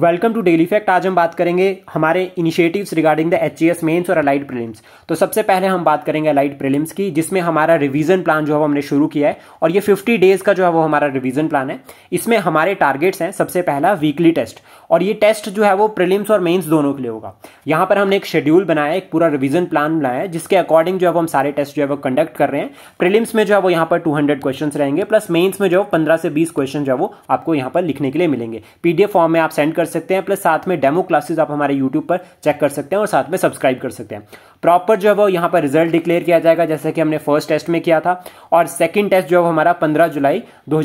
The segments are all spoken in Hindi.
वेलकम टू डेली फैक्ट आज हम बात करेंगे हमारे initiatives regarding the H S mains और अलाइड प्रीलिम्स तो सबसे पहले हम बात करेंगे अलाइड प्रीलिम्स की जिसमें हमारा रिवीजन प्लान जो है हमने शुरू किया है और ये 50 डेज का जो है वो हमारा रिवीजन प्लान है इसमें हमारे टारगेट्स हैं सबसे पहला वीकली टेस्ट और ये टेस्ट जो है वो प्रिलिम्स और मेंस दोनों के लिए होगा यहाँ पर हमने एक शेड्यूल बनाया एक पूरा रिविजन प्लान बनाया है जिसके अकॉर्डिंग जो है वो हम सारे टेस्ट जो है वो कंडक्ट कर रहे हैं प्रिलिम्स में जो है वो यहाँ पर टू क्वेश्चन रहेंगे प्लस मेन्स में जो है पंद्रह से बीस क्वेश्चन जो है वो आपको यहाँ पर लिखने के लिए मिलेंगे पीडीएफ फॉर्म में आप सेंड कर सकते हैं प्लस साथ में डेमो क्लासेस आप हमारे यूट्यूब पर चेक कर सकते हैं और साथ में सब्सक्राइब कर सकते हैं प्रॉपर जो है वो यहाँ पर रिजल्ट डिक्लेयर किया जाएगा जैसे कि हमने फर्स्ट टेस्ट में किया था और सेकेंड टेस्ट जो है हमारा पंद्रह जुलाई दो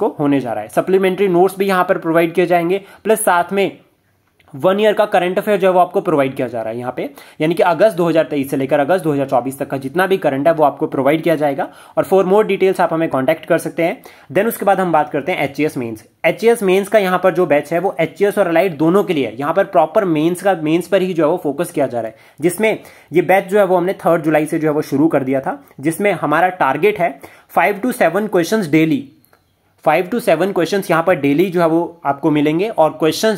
को होने जा रहा है सप्लीमेंट्री नोट्स भी यहाँ पर प्रोवाइड किए जाएंगे प्लस साथ में वन ईयर का करंट अफेयर जो है वो आपको प्रोवाइड किया जा रहा है यहाँ पे यानी कि अगस्त 2023 से लेकर अगस्त 2024 तक का जितना भी करंट है वो आपको प्रोवाइड किया जाएगा और फॉर मोर डिटेल्स आप हमें कॉन्टैक्ट कर सकते हैं देन उसके बाद हम बात करते हैं H S mains H S mains का यहाँ पर जो बैच है वो एच एस और अलाइट दोनों के लिए यहाँ पर प्रॉपर मेन्स का मेन्स पर ही जो है वो फोकस किया जा रहा है जिसमें ये बैच जो है वो हमने थर्ड जुलाई से जो है वो शुरू कर दिया था जिसमें हमारा टारगेट है five to seven question daily five to seven question यहाँ पर डेली जो है वो आपको मिलेंगे और क्वेश्चन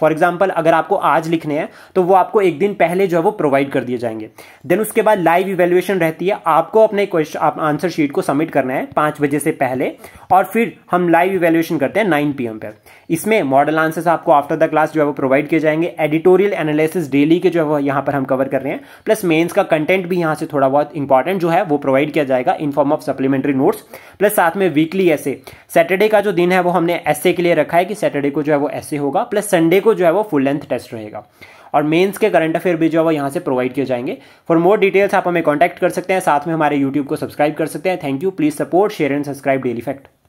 फॉर एग्जाम्पल अगर आपको आज लिखने हैं तो वो आपको एक दिन पहले जो है वो प्रोवाइड कर दिए जाएंगे देन उसके बाद लाइव इवेल्युएशन रहती है आपको अपने क्वेश्चन आप आंसर शीट को सबमिट करना है पाँच बजे से पहले और फिर हम लाइव इवेल्युएशन करते हैं नाइन पी पर इसमें मॉडल आंसर्स आपको आफ्टर द क्लास जो है वो प्रोवाइड किए जाएंगे एडिटोरियल एनालिसिस डेली के जो है वो यहाँ पर हम कवर कर रहे हैं प्लस मेन्स का कंटेंट भी यहाँ से थोड़ा बहुत इंपॉर्टेंट जो है वो प्रोवाइड किया जाएगा in form of supplementary notes plus साथ में वीकली ऐसे सैटरडे का जो दिन है वो हमने ऐसे के लिए रखा है कि सैटरडे को जो है वो ऐसे होगा प्लस संडे को को जो है वो फुल लेंथ टेस्ट रहेगा और मेंस के करंट अफेयर भी जो है वो यहाँ से प्रोवाइड किए जाएंगे फॉर मोर डिटेल्स आप हमें कॉन्टैक्ट कर सकते हैं साथ में हमारे यूट्यूब को सब्सक्राइब कर सकते हैं thank you please support share and subscribe daily fact